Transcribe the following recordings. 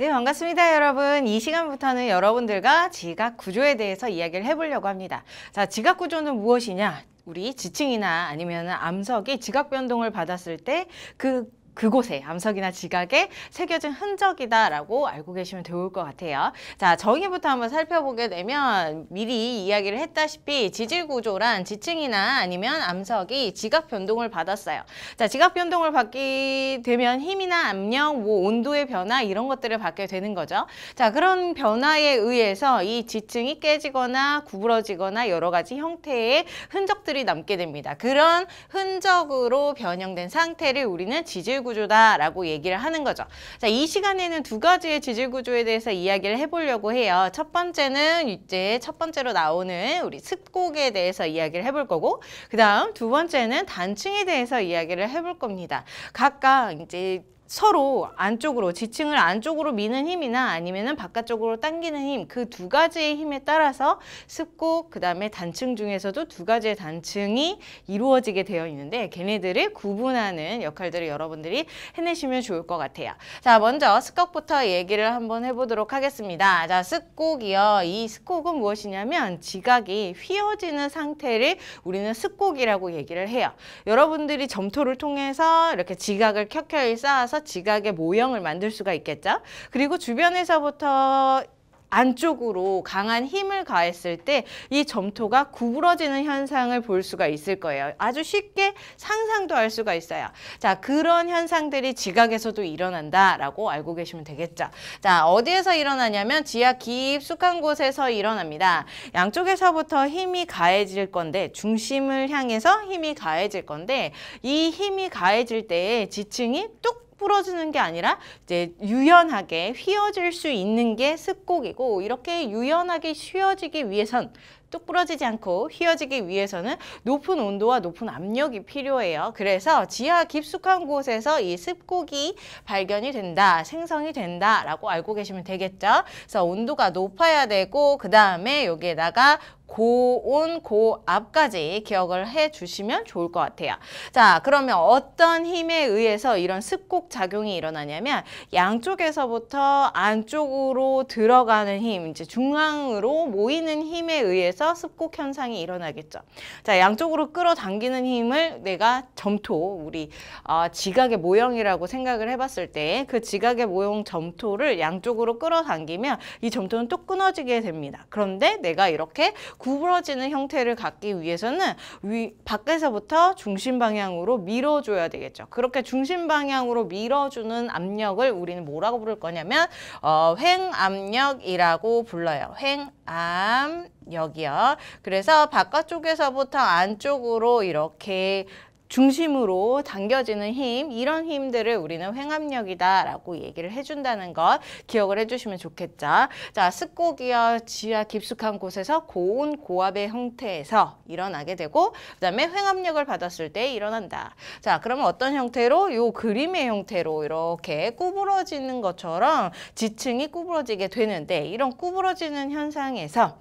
네, 반갑습니다, 여러분. 이 시간부터는 여러분들과 지각 구조에 대해서 이야기를 해보려고 합니다. 자, 지각 구조는 무엇이냐? 우리 지층이나 아니면 암석이 지각 변동을 받았을 때그 그곳에 암석이나 지각에 새겨진 흔적이다라고 알고 계시면 좋을 것 같아요. 자, 정의부터 한번 살펴보게 되면 미리 이야기를 했다시피 지질구조란 지층이나 아니면 암석이 지각 변동을 받았어요. 자, 지각 변동을 받게 되면 힘이나 압력, 뭐 온도의 변화 이런 것들을 받게 되는 거죠. 자, 그런 변화에 의해서 이 지층이 깨지거나 구부러지거나 여러 가지 형태의 흔적들이 남게 됩니다. 그런 흔적으로 변형된 상태를 우리는 지질 지질 구조다라고 얘기를 하는 거죠. 자, 이 시간에는 두 가지의 지질 구조에 대해서 이야기를 해보려고 해요. 첫 번째는 이제 첫 번째로 나오는 우리 습곡에 대해서 이야기를 해볼 거고 그 다음 두 번째는 단층에 대해서 이야기를 해볼 겁니다. 각각 이제 서로 안쪽으로 지층을 안쪽으로 미는 힘이나 아니면은 바깥쪽으로 당기는 힘 그 두 가지의 힘에 따라서 습고 그다음에 단층 중에서도 두 가지의 단층이 이루어지게 되어 있는데 걔네들을 구분하는 역할들을 여러분들이 해내시면 좋을 것 같아요. 자 먼저 습곡부터 얘기를 한번 해보도록 하겠습니다. 자 습곡이요. 이 습곡은 무엇이냐면 지각이 휘어지는 상태를 우리는 습곡이라고 얘기를 해요. 여러분들이 점토를 통해서 이렇게 지각을 켜켜이 쌓아서 지각의 모형을 만들 수가 있겠죠. 그리고 주변에서부터 안쪽으로 강한 힘을 가했을 때 이 점토가 구부러지는 현상을 볼 수가 있을 거예요. 아주 쉽게 상상도 할 수가 있어요. 자, 그런 현상들이 지각에서도 일어난다라고 알고 계시면 되겠죠. 자, 어디에서 일어나냐면 지하 깊숙한 곳에서 일어납니다. 양쪽에서부터 힘이 가해질 건데 중심을 향해서 힘이 가해질 건데 이 힘이 가해질 때에 지층이 뚝 부러지는 게 아니라 이제 유연하게 휘어질 수 있는 게 습곡이고 이렇게 유연하게 휘어지기 위해선 뚝부러지지 않고 휘어지기 위해서는 높은 온도와 높은 압력이 필요해요. 그래서 지하 깊숙한 곳에서 이 습곡이 발견이 된다, 생성이 된다라고 알고 계시면 되겠죠. 그래서 온도가 높아야 되고 그 다음에 여기에다가 고온, 고압까지 기억을 해주시면 좋을 것 같아요. 자, 그러면 어떤 힘에 의해서 이런 습곡 작용이 일어나냐면 양쪽에서부터 안쪽으로 들어가는 힘, 이제 중앙으로 모이는 힘에 의해서 상태서 습곡 현상이 일어나겠죠. 자, 양쪽으로 끌어당기는 힘을 내가 점토, 우리 어, 지각의 모형이라고 생각을 해봤을 때 그 지각의 모형 점토를 양쪽으로 끌어당기면 이 점토는 또 끊어지게 됩니다. 그런데 내가 이렇게 구부러지는 형태를 갖기 위해서는 위, 밖에서부터 중심 방향으로 밀어줘야 되겠죠. 그렇게 중심 방향으로 밀어주는 압력을 우리는 뭐라고 부를 거냐면 어, 횡압력이라고 불러요. 횡암 여기요. 그래서 바깥쪽에서부터 안쪽으로 이렇게 중심으로 당겨지는 힘 이런 힘들을 우리는 횡압력이다라고 얘기를 해준다는 것 기억을 해주시면 좋겠죠. 자, 습고기와 지하 깊숙한 곳에서 고온 고압의 형태에서 일어나게 되고 그다음에 횡압력을 받았을 때 일어난다. 자, 그러면 어떤 형태로? 요 그림의 형태로 이렇게 구부러지는 것처럼 지층이 구부러지게 되는데 이런 구부러지는 현상에서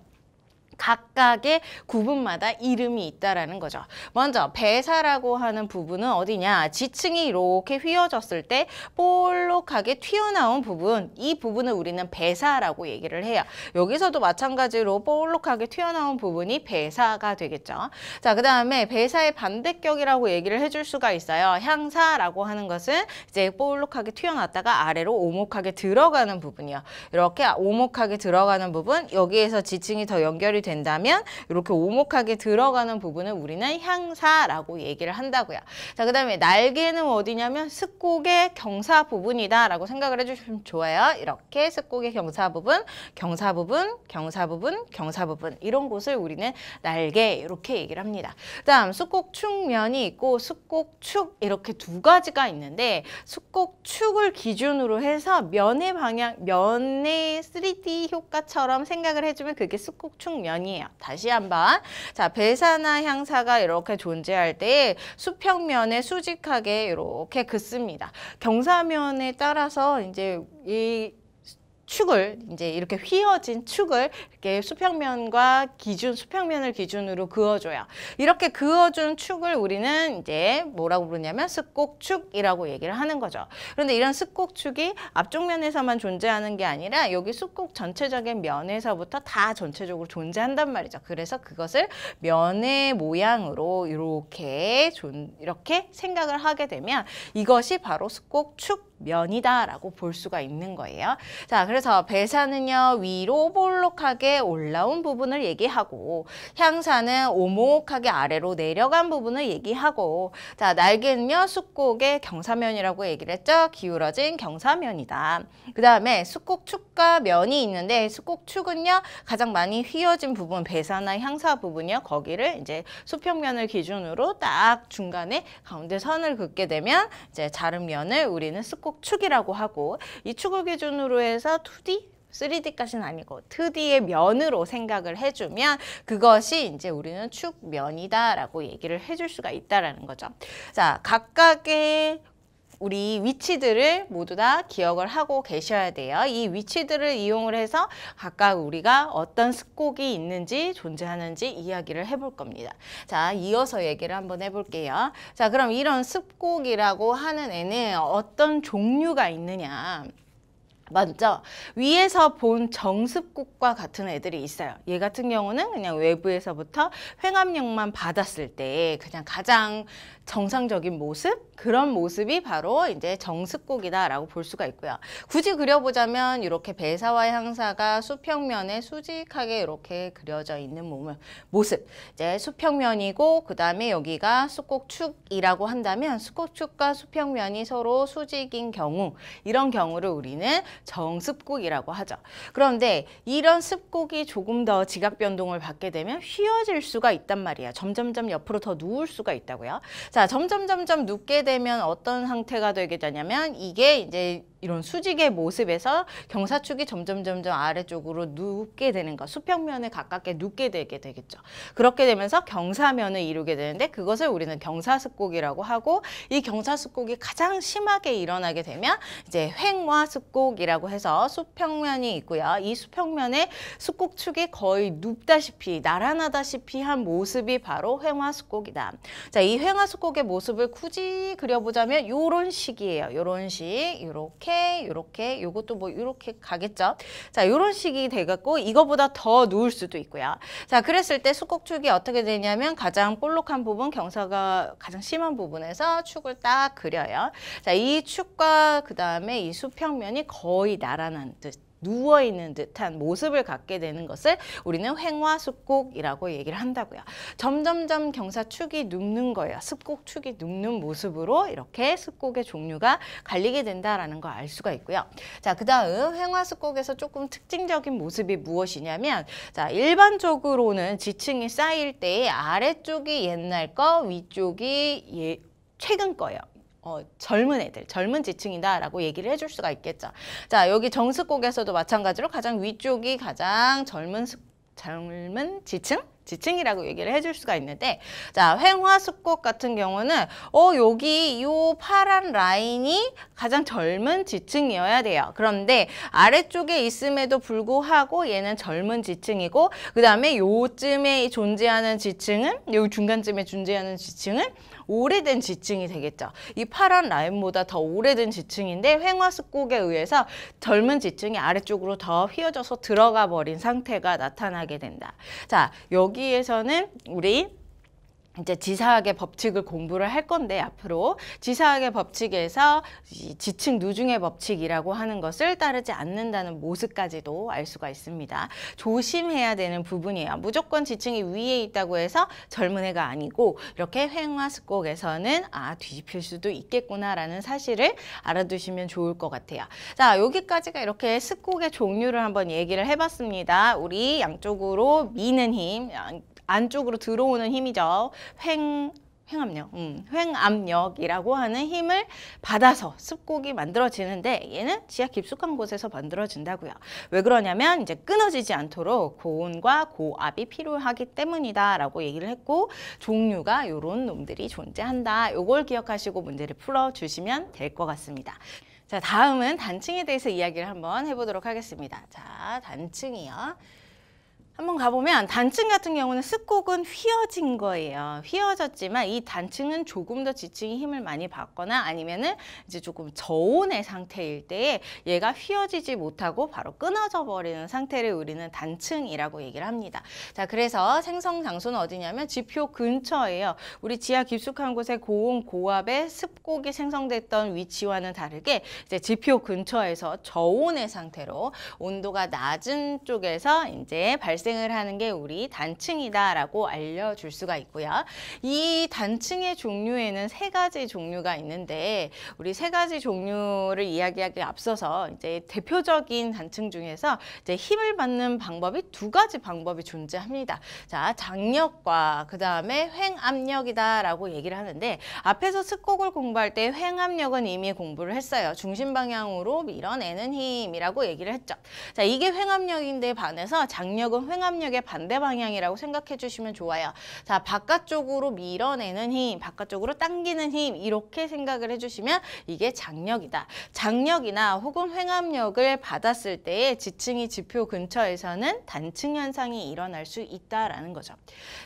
각각의 구분마다 이름이 있다라는 거죠. 먼저 배사라고 하는 부분은 어디냐? 지층이 이렇게 휘어졌을 때 볼록하게 튀어나온 부분, 이 부분을 우리는 배사라고 얘기를 해요. 여기서도 마찬가지로 볼록하게 튀어나온 부분이 배사가 되겠죠. 자, 그 다음에 배사의 반대격이라고 얘기를 해 줄 수가 있어요. 향사라고 하는 것은 이제 볼록하게 튀어나왔다가 아래로 오목하게 들어가는 부분이요. 이렇게 오목하게 들어가는 부분, 여기에서 지층이 더 연결이 된다면 이렇게 오목하게 들어가는 부분을 우리는 향사라고 얘기를 한다고요. 자, 그 다음에 날개는 어디냐면 습곡의 경사 부분이다라고 생각을 해주시면 좋아요. 이렇게 습곡의 경사 부분, 경사 부분, 경사 부분, 경사 부분 이런 곳을 우리는 날개 이렇게 얘기를 합니다. 그 다음 습곡축면이 있고 습곡축 이렇게 두 가지가 있는데 습곡축을 기준으로 해서 면의 방향, 면의 3D 효과처럼 생각을 해주면 그게 습곡축면 아니에요. 다시 한번 자 배사나 향사가 이렇게 존재할 때 수평면에 수직하게 이렇게 긋습니다. 경사면에 따라서 이제 이 축을 이제 이렇게 휘어진 축을 이렇게 수평면과 기준 수평면을 기준으로 그어줘요. 이렇게 그어준 축을 우리는 이제 뭐라고 부르냐면 습곡축이라고 얘기를 하는 거죠. 그런데 이런 습곡축이 앞쪽 면에서만 존재하는 게 아니라 여기 습곡 전체적인 면에서부터 다 전체적으로 존재한단 말이죠. 그래서 그것을 면의 모양으로 이렇게 존, 이렇게 생각을 하게 되면 이것이 바로 습곡축 면이다라고 볼 수가 있는 거예요. 자, 그래서 그래서 배사는요 위로 볼록하게 올라온 부분을 얘기하고 향사는 오목하게 아래로 내려간 부분을 얘기하고 자 날개는요 숙곡의 경사면이라고 얘기를 했죠 기울어진 경사면이다 그 다음에 숙곡축과 면이 있는데 숙곡축은요 가장 많이 휘어진 부분 배사나 향사 부분이요 거기를 이제 수평면을 기준으로 딱 중간에 가운데 선을 긋게 되면 이제 자른 면을 우리는 숙곡축이라고 하고 이 축을 기준으로 해서 2D? 3D까지는 아니고 2D의 면으로 생각을 해주면 그것이 이제 우리는 축면이다라고 얘기를 해줄 수가 있다라는 거죠. 자, 각각의 우리 위치들을 모두 다 기억을 하고 계셔야 돼요. 이 위치들을 이용을 해서 각각 우리가 어떤 습곡이 있는지 존재하는지 이야기를 해볼 겁니다. 자, 이어서 얘기를 한번 해볼게요. 자, 그럼 이런 습곡이라고 하는 애는 어떤 종류가 있느냐. 먼저 위에서 본 정습곡과 같은 애들이 있어요. 얘 같은 경우는 그냥 외부에서부터 횡압력만 받았을 때 그냥 가장 정상적인 모습 그런 모습이 바로 이제 정습곡이다라고 볼 수가 있고요. 굳이 그려보자면 이렇게 배사와 향사가 수평면에 수직하게 이렇게 그려져 있는 몸을 모습 이제 수평면이고 그 다음에 여기가 수곡축이라고 한다면 수곡축과 수평면이 서로 수직인 경우 이런 경우를 우리는 정습곡이라고 하죠. 그런데 이런 습곡이 조금 더 지각 변동을 받게 되면 휘어질 수가 있단 말이야. 점점점 옆으로 더 누울 수가 있다고요. 자, 점점점점 눕게 되면 어떤 상태가 되게 되냐면 이게 이제 이런 수직의 모습에서 경사축이 점점 점점 아래쪽으로 눕게 되는 거 수평면에 가깝게 눕게 되게 되겠죠. 그렇게 되면서 경사면을 이루게 되는데 그것을 우리는 경사습곡이라고 하고 이 경사습곡이 가장 심하게 일어나게 되면 이제 횡화습곡이라고 해서 수평면이 있고요. 이수평면에 습곡축이 거의 눕다시피 나란하다시피한 모습이 바로 횡화습곡이다. 자, 이 횡화습곡의 모습을 굳이 그려보자면 요런 식이에요. 요런 식, 요렇게 요렇게 요렇게 요것도 뭐 요렇게 가겠죠 자 요런 식이 돼갖고 이거보다 더 누울 수도 있고요 자 그랬을 때 수곡축이 어떻게 되냐면 가장 볼록한 부분 경사가 가장 심한 부분에서 축을 딱 그려요 자 이 축과 그 다음에 이 수평면이 거의 나란한 듯 누워있는 듯한 모습을 갖게 되는 것을 우리는 횡화습곡이라고 얘기를 한다고요. 점점점 경사축이 눕는 거예요. 습곡축이 눕는 모습으로 이렇게 습곡의 종류가 갈리게 된다라는 걸알 수가 있고요. 자, 그 다음 횡화습곡에서 조금 특징적인 모습이 무엇이냐면 자, 일반적으로는 지층이 쌓일 때 아래쪽이 옛날 거, 위쪽이 예, 최근 거예요. 어, 젊은 애들, 젊은 지층이다라고 얘기를 해줄 수가 있겠죠. 자, 여기 정수곡에서도 마찬가지로 가장 위쪽이 가장 젊은 젊은 지층? 지층이라고 얘기를 해줄 수가 있는데 자 횡화수곡 같은 경우는 어 여기 요 파란 라인이 가장 젊은 지층이어야 돼요 그런데 아래쪽에 있음에도 불구하고 얘는 젊은 지층이고 그 다음에 요쯤에 존재하는 지층은 요 중간쯤에 존재하는 지층은 오래된 지층이 되겠죠. 이 파란 라인보다 더 오래된 지층인데 횡화습곡에 의해서 젊은 지층이 아래쪽으로 더 휘어져서 들어가 버린 상태가 나타나게 된다. 자, 여기에서는 우리 이제 지사학의 법칙을 공부를 할 건데 앞으로 지사학의 법칙에서 지층 누중의 법칙이라고 하는 것을 따르지 않는다는 모습까지도 알 수가 있습니다. 조심해야 되는 부분이에요. 무조건 지층이 위에 있다고 해서 젊은 애가 아니고 이렇게 횡화습곡에서는 아 뒤집힐 수도 있겠구나라는 사실을 알아두시면 좋을 것 같아요. 자 여기까지가 이렇게 습곡의 종류를 한번 얘기를 해봤습니다. 우리 양쪽으로 미는 힘 안쪽으로 들어오는 힘이죠. 횡 횡압력, 음, 횡압력이라고 하는 힘을 받아서 습곡이 만들어지는데 얘는 지하 깊숙한 곳에서 만들어진다고요. 왜 그러냐면 이제 끊어지지 않도록 고온과 고압이 필요하기 때문이다라고 얘기를 했고 종류가 이런 놈들이 존재한다. 요걸 기억하시고 문제를 풀어주시면 될 것 같습니다. 자, 다음은 단층에 대해서 이야기를 한번 해보도록 하겠습니다. 자, 단층이요. 한번 가보면 단층 같은 경우는 습곡은 휘어진 거예요. 휘어졌지만 이 단층은 조금 더 지층이 힘을 많이 받거나 아니면은 이제 조금 저온의 상태일 때에 얘가 휘어지지 못하고 바로 끊어져 버리는 상태를 우리는 단층이라고 얘기를 합니다. 자, 그래서 생성 장소는 어디냐면 지표 근처예요. 우리 지하 깊숙한 곳에 고온 고압의 습곡이 생성됐던 위치와는 다르게 이제 지표 근처에서 저온의 상태로 온도가 낮은 쪽에서 이제 발생 발생을 하는 게 우리 단층이다라고 알려줄 수가 있고요. 이 단층의 종류에는 세 가지 종류가 있는데 우리 세 가지 종류를 이야기하기 앞서서 이제 대표적인 단층 중에서 이제 힘을 받는 방법이 두 가지 방법이 존재합니다. 자, 장력과 그 다음에 횡압력이다라고 얘기를 하는데 앞에서 습곡을 공부할 때 횡압력은 이미 공부를 했어요. 중심 방향으로 밀어내는 힘이라고 얘기를 했죠. 자, 이게 횡압력인데 반해서 장력은 횡 항압력의 반대 방향이라고 생각해 주시면 좋아요. 자, 바깥쪽으로 밀어내는 힘, 바깥쪽으로 당기는 힘 이렇게 생각을 해주시면 이게 장력이다. 장력이나 혹은 횡압력을 받았을 때에 지층이 지표 근처에서는 단층 현상이 일어날 수 있다라는 거죠.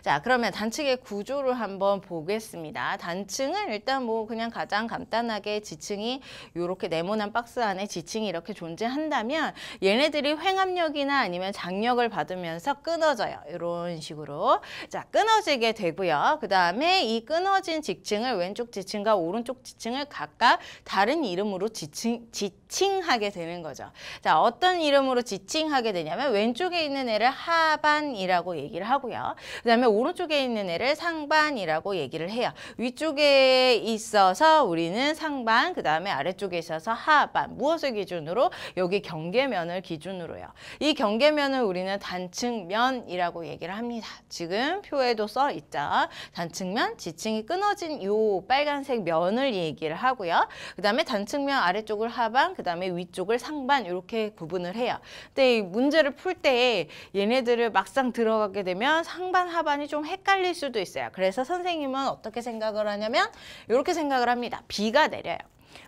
자, 그러면 단층의 구조를 한번 보겠습니다. 단층은 일단 뭐 그냥 가장 간단하게 지층이 이렇게 네모난 박스 안에 지층이 이렇게 존재한다면 얘네들이 횡압력이나 아니면 장력을 받으면 되면서 끊어져요. 이런 식으로 자 끊어지게 되고요. 그 다음에 이 끊어진 지층을 왼쪽 지층과 오른쪽 지층을 각각 다른 이름으로 지칭, 지칭하게 되는 거죠. 자 어떤 이름으로 지칭하게 되냐면 왼쪽에 있는 애를 하반이라고 얘기를 하고요. 그 다음에 오른쪽에 있는 애를 상반이라고 얘기를 해요. 위쪽에 있어서 우리는 상반, 그 다음에 아래쪽에 있어서 하반. 무엇을 기준으로? 여기 경계면을 기준으로요. 이 경계면을 우리는 단층 단층면이라고 얘기를 합니다. 지금 표에도 써 있자. 단층면, 지층이 끊어진 요 빨간색 면을 얘기를 하고요. 그 다음에 단층면 아래쪽을 하반, 그 다음에 위쪽을 상반 이렇게 구분을 해요. 근데 이 문제를 풀 때 얘네들을 막상 들어가게 되면 상반, 하반이 좀 헷갈릴 수도 있어요. 그래서 선생님은 어떻게 생각을 하냐면 이렇게 생각을 합니다. 비가 내려요.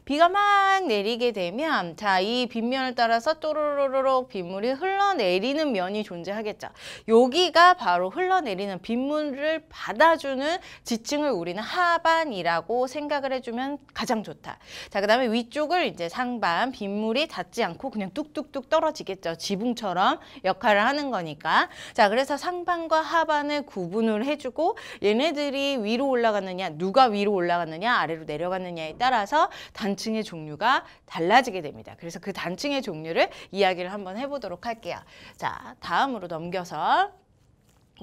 비가 막 내리게 되면 자이 빗면을 따라서 또르르르륵 빗물이 흘러내리는 면이 존재하겠죠. 여기가 바로 흘러내리는 빗물을 받아주는 지층을 우리는 하반이라고 생각을 해주면 가장 좋다. 자 그다음에 위쪽을 이제 상반 빗물이 닿지 않고 그냥 뚝뚝뚝 떨어지겠죠. 지붕처럼 역할을 하는 거니까. 자 그래서 상반과 하반을 구분을 해주고 얘네들이 위로 올라갔느냐 누가 위로 올라갔느냐 아래로 내려갔느냐에 따라서 단층의 종류가 달라지게 됩니다. 그래서 그 단층의 종류를 이야기를 한번 해보도록 할게요. 자, 다음으로 넘겨서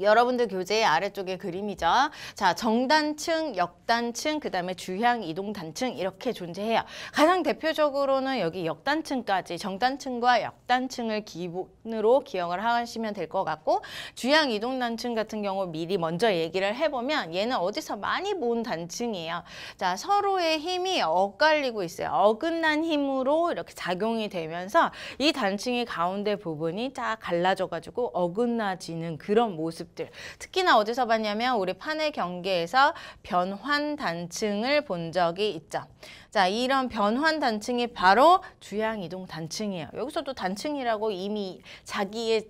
여러분들 교재의 아래쪽에 그림이죠. 자, 정단층, 역단층, 그 다음에 주향, 이동단층 이렇게 존재해요. 가장 대표적으로는 여기 역단층까지 정단층과 역단층을 기본으로 기억을 하시면 될 것 같고 주향, 이동단층 같은 경우 미리 먼저 얘기를 해보면 얘는 어디서 많이 본 단층이에요. 자, 서로의 힘이 엇갈리고 있어요. 어긋난 힘으로 이렇게 작용이 되면서 이 단층의 가운데 부분이 쫙 갈라져가지고 어긋나지는 그런 모습 모습들 특히나 어디서 봤냐면 우리 판의 경계에서 변환 단층을 본 적이 있죠. 자, 이런 변환 단층이 바로 주양 이동 단층이에요. 여기서도 단층이라고 이미 자기의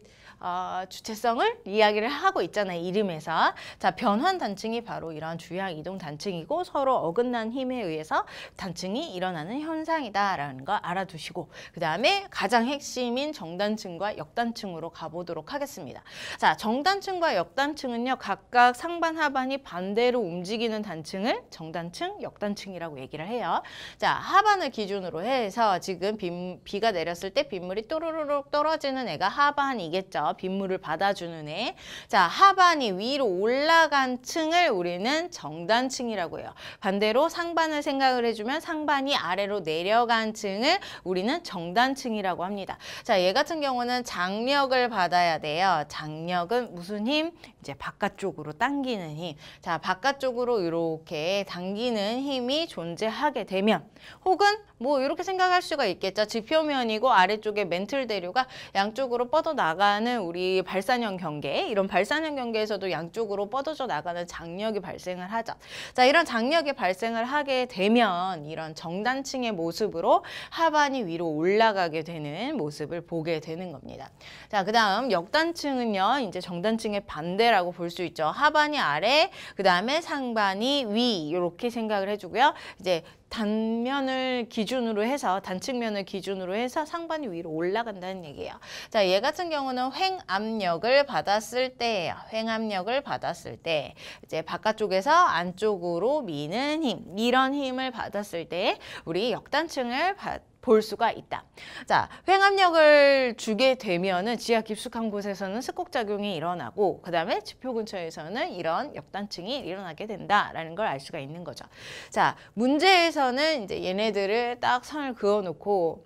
어, 주체성을 이야기를 하고 있잖아요. 이름에서. 자, 변환 단층이 바로 이러한 주향 이동 단층이고 서로 어긋난 힘에 의해서 단층이 일어나는 현상이다라는 거 알아두시고 그 다음에 가장 핵심인 정단층과 역단층으로 가보도록 하겠습니다. 자, 정단층과 역단층은요. 각각 상반 하반이 반대로 움직이는 단층을 정단층, 역단층이라고 얘기를 해요. 자, 하반을 기준으로 해서 지금 빔, 비가 내렸을 때 빗물이 또르르륵 떨어지는 애가 하반이겠죠. 빗물을 받아주는 애. 자, 하반이 위로 올라간 층을 우리는 정단층이라고 해요. 반대로 상반을 생각을 해주면 상반이 아래로 내려간 층을 우리는 정단층이라고 합니다. 자, 얘 같은 경우는 장력을 받아야 돼요. 장력은 무슨 힘? 이제 바깥쪽으로 당기는 힘. 자, 바깥쪽으로 이렇게 당기는 힘이 존재하게 되면 혹은 뭐 이렇게 생각할 수가 있겠죠. 지표면이고 아래쪽에 멘틀 대류가 양쪽으로 뻗어나가는 우리 발산형 경계 이런 발산형 경계에서도 양쪽으로 뻗어져 나가는 장력이 발생을 하죠. 자 이런 장력이 발생을 하게 되면 이런 정단층의 모습으로 하반이 위로 올라가게 되는 모습을 보게 되는 겁니다. 자 그다음 역단층은요 이제 정단층의 반대라고 볼 수 있죠. 하반이 아래 그다음에 상반이 위 이렇게 생각을 해주고요. 이제 단면을 기준으로 해서 단측면을 기준으로 해서 상반이 위로 올라간다는 얘기예요. 자, 얘 같은 경우는 횡압력을 받았을 때예요. 횡압력을 받았을 때 이제 바깥쪽에서 안쪽으로 미는 힘 이런 힘을 받았을 때 우리 역단층을 받볼 수가 있다. 자, 횡압력을 주게 되면은 지하 깊숙한 곳에서는 습곡작용이 일어나고 그다음에 지표 근처에서는 이런 역단층이 일어나게 된다라는 걸 알 수가 있는 거죠. 자, 문제에서는 이제 얘네들을 딱 선을 그어 놓고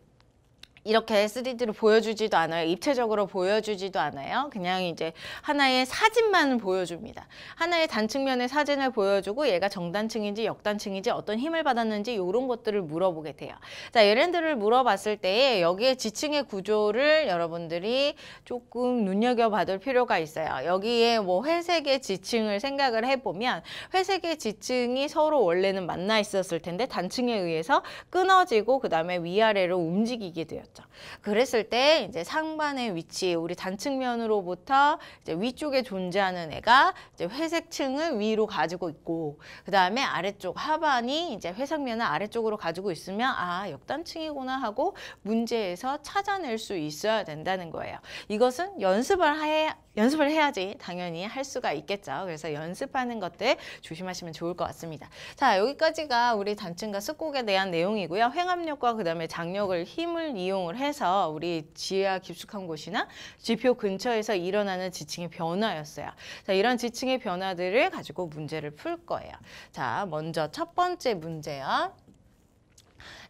이렇게 3D로 보여주지도 않아요. 입체적으로 보여주지도 않아요. 그냥 이제 하나의 사진만 보여줍니다. 하나의 단층면의 사진을 보여주고 얘가 정단층인지 역단층인지 어떤 힘을 받았는지 이런 것들을 물어보게 돼요. 자, 예네들을 물어봤을 때에 여기에 지층의 구조를 여러분들이 조금 눈여겨봐둘 필요가 있어요. 여기에 뭐 회색의 지층을 생각을 해보면 회색의 지층이 서로 원래는 만나 있었을 텐데 단층에 의해서 끊어지고 그 다음에 위아래로 움직이게 되었다. 거죠. 그렇죠. 그랬을 때 이제 상반의 위치, 우리 단측면으로부터 이제 위쪽에 존재하는 애가 이제 회색층을 위로 가지고 있고 그 다음에 아래쪽 하반이 이제 회색면을 아래쪽으로 가지고 있으면 아 역단층이구나 하고 문제에서 찾아낼 수 있어야 된다는 거예요. 이것은 연습을 해 연습을 해야지 당연히 할 수가 있겠죠. 그래서 연습하는 것들 조심하시면 좋을 것 같습니다. 자 여기까지가 우리 단층과 습곡에 대한 내용이고요. 횡압력과 그 다음에 장력을 힘을 이용 적용을 해서 우리 지하 깊숙한 곳이나 지표 근처에서 일어나는 지층의 변화였어요. 자, 이런 지층의 변화들을 가지고 문제를 풀 거예요. 자, 먼저 첫 번째 문제요.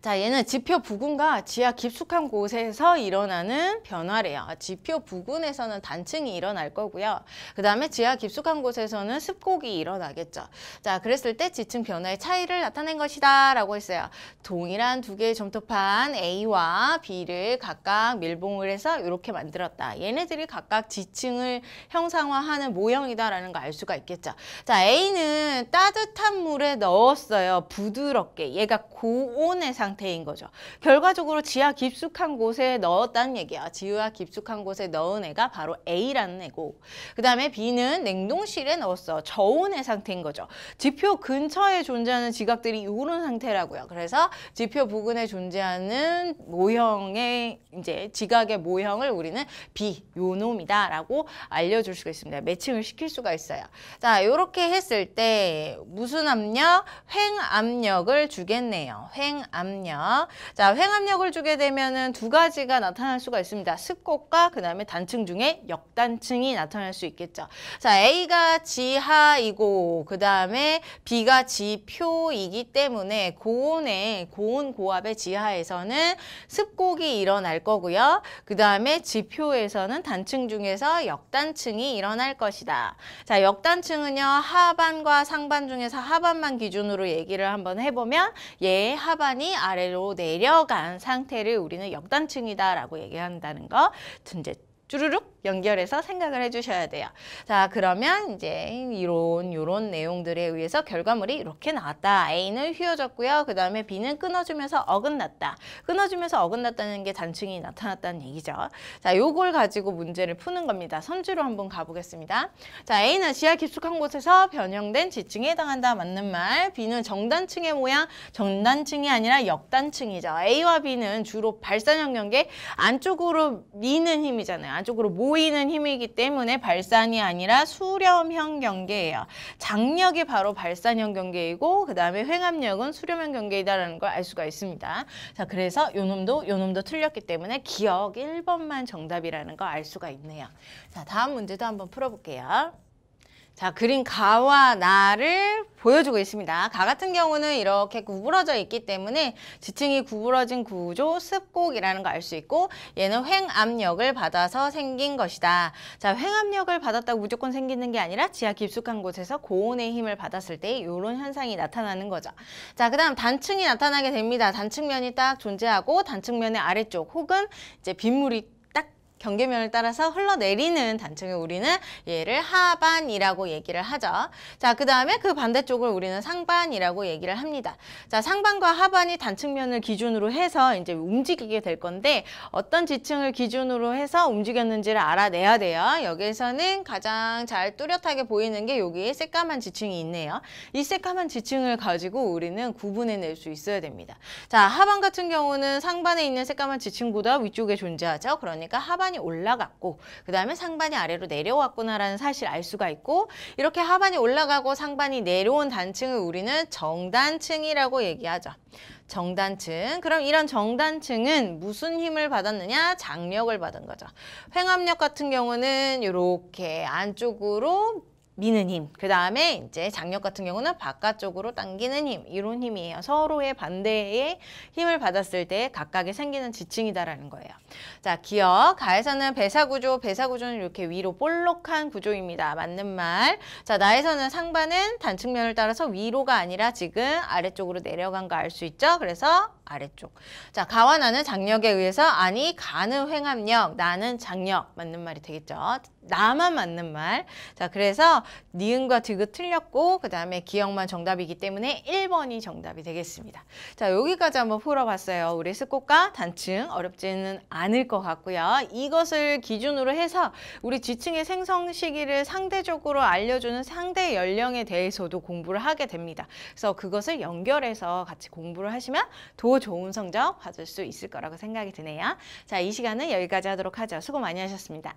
자, 얘는 지표 부근과 지하 깊숙한 곳에서 일어나는 변화래요. 지표 부근에서는 단층이 일어날 거고요. 그 다음에 지하 깊숙한 곳에서는 습곡이 일어나겠죠. 자, 그랬을 때 지층 변화의 차이를 나타낸 것이다 라고 했어요. 동일한 두 개의 점토판 A와 B를 각각 밀봉을 해서 이렇게 만들었다. 얘네들이 각각 지층을 형상화하는 모형이다라는 걸알 수가 있겠죠. 자, A는 따뜻한 물에 넣었어요. 부드럽게. 얘가 고온의 상태 상태인 거죠. 결과적으로 지하 깊숙한 곳에 넣었다는 얘기야. 지하 깊숙한 곳에 넣은 애가 바로 A라는 애고 그 다음에 B는 냉동실에 넣었어. 저온의 상태인 거죠. 지표 근처에 존재하는 지각들이 이런 상태라고요. 그래서 지표 부근에 존재하는 모형의 이제 지각의 모형을 우리는 B 요놈이다 라고 알려줄 수가 있습니다. 매칭을 시킬 수가 있어요. 자 이렇게 했을 때 무슨 압력? 횡압력을 주겠네요. 횡압력 횡압력. 자, 횡압력을 주게 되면은 두 가지가 나타날 수가 있습니다. 습곡과 그다음에 단층 중에 역단층이 나타날 수 있겠죠. 자, A가 지하이고 그다음에 B가 지표이기 때문에 고온의 고온 고압의 지하에서는 습곡이 일어날 거고요. 그다음에 지표에서는 단층 중에서 역단층이 일어날 것이다. 자, 역단층은요. 하반과 상반 중에서 하반만 기준으로 얘기를 한번 해 보면 얘 하반이 아래로 내려간 상태를 우리는 역단층이다라고 얘기한다는 거. 둔제 쭈르륵 연결해서 생각을 해주셔야 돼요. 자 그러면 이제 이런 이런 내용들에 의해서 결과물이 이렇게 나왔다. A는 휘어졌고요. 그 다음에 B는 끊어주면서 어긋났다. 끊어주면서 어긋났다는 게 단층이 나타났다는 얘기죠. 자 요걸 가지고 문제를 푸는 겁니다. 선주로 한번 가보겠습니다. 자 A는 지하 깊숙한 곳에서 변형된 지층에 해당한다. 맞는 말. B는 정단층의 모양. 정단층이 아니라 역단층이죠. A와 B는 주로 발산 형역계 안쪽으로 미는 힘이잖아요. 안쪽으로 모 보이는 힘이기 때문에 발산이 아니라 수렴형 경계예요. 장력이 바로 발산형 경계이고 그 다음에 횡압력은 수렴형 경계이다라는 걸 알 수가 있습니다. 자 그래서 요놈도 요놈도 틀렸기 때문에 기억 1번만 정답이라는 걸 알 수가 있네요. 자 다음 문제도 한번 풀어볼게요. 자 그린 가와 나를 보여주고 있습니다. 가 같은 경우는 이렇게 구부러져 있기 때문에 지층이 구부러진 구조 습곡이라는 걸알수 있고 얘는 횡압력을 받아서 생긴 것이다. 자 횡압력을 받았다고 무조건 생기는 게 아니라 지하 깊숙한 곳에서 고온의 힘을 받았을 때 이런 현상이 나타나는 거죠. 자그 다음 단층이 나타나게 됩니다. 단층면이 딱 존재하고 단층면의 아래쪽 혹은 이제 빗물이 경계면을 따라서 흘러내리는 단층에 우리는 얘를 하반이라고 얘기를 하죠. 자, 그 다음에 그 반대쪽을 우리는 상반이라고 얘기를 합니다. 자, 상반과 하반이 단층면을 기준으로 해서 이제 움직이게 될 건데 어떤 지층을 기준으로 해서 움직였는지를 알아내야 돼요. 여기에서는 가장 잘 뚜렷하게 보이는 게 여기에 새까만 지층이 있네요. 이 새까만 지층을 가지고 우리는 구분해낼 수 있어야 됩니다. 자, 하반 같은 경우는 상반에 있는 새까만 지층보다 위쪽에 존재하죠. 그러니까 하반 하반이 올라갔고 그 다음에 상반이 아래로 내려왔구나라는 사실 알 수가 있고 이렇게 하반이 올라가고 상반이 내려온 단층을 우리는 정단층이라고 얘기하죠. 정단층. 그럼 이런 정단층은 무슨 힘을 받았느냐? 장력을 받은 거죠. 횡압력 같은 경우는 이렇게 안쪽으로 미는 힘. 그 다음에 이제 장력 같은 경우는 바깥쪽으로 당기는 힘. 이런 힘이에요. 서로의 반대의 힘을 받았을 때 각각에 생기는 지층이다라는 거예요. 자, 기억. 가에서는 배사구조. 배사구조는 이렇게 위로 볼록한 구조입니다. 맞는 말. 자, 나에서는 상반은 단측면을 따라서 위로가 아니라 지금 아래쪽으로 내려간 거 알 수 있죠? 그래서 아래쪽. 자, 가와 나는 장력에 의해서 아니 가는 횡합력 나는 장력 맞는 말이 되겠죠. 나만 맞는 말. 자, 그래서 니은과 디귿 틀렸고 그다음에 기억만 정답이기 때문에 1번이 정답이 되겠습니다. 자, 여기까지 한번 풀어봤어요. 우리 스코과 단층 어렵지는 않을 것 같고요. 이것을 기준으로 해서 우리 지층의 생성 시기를 상대적으로 알려주는 상대 연령에 대해서도 공부를 하게 됩니다. 그래서 그것을 연결해서 같이 공부를 하시면 도 좋은 성적 받을 수 있을 거라고 생각이 드네요. 자, 이 시간은 여기까지 하도록 하죠. 수고 많이 하셨습니다.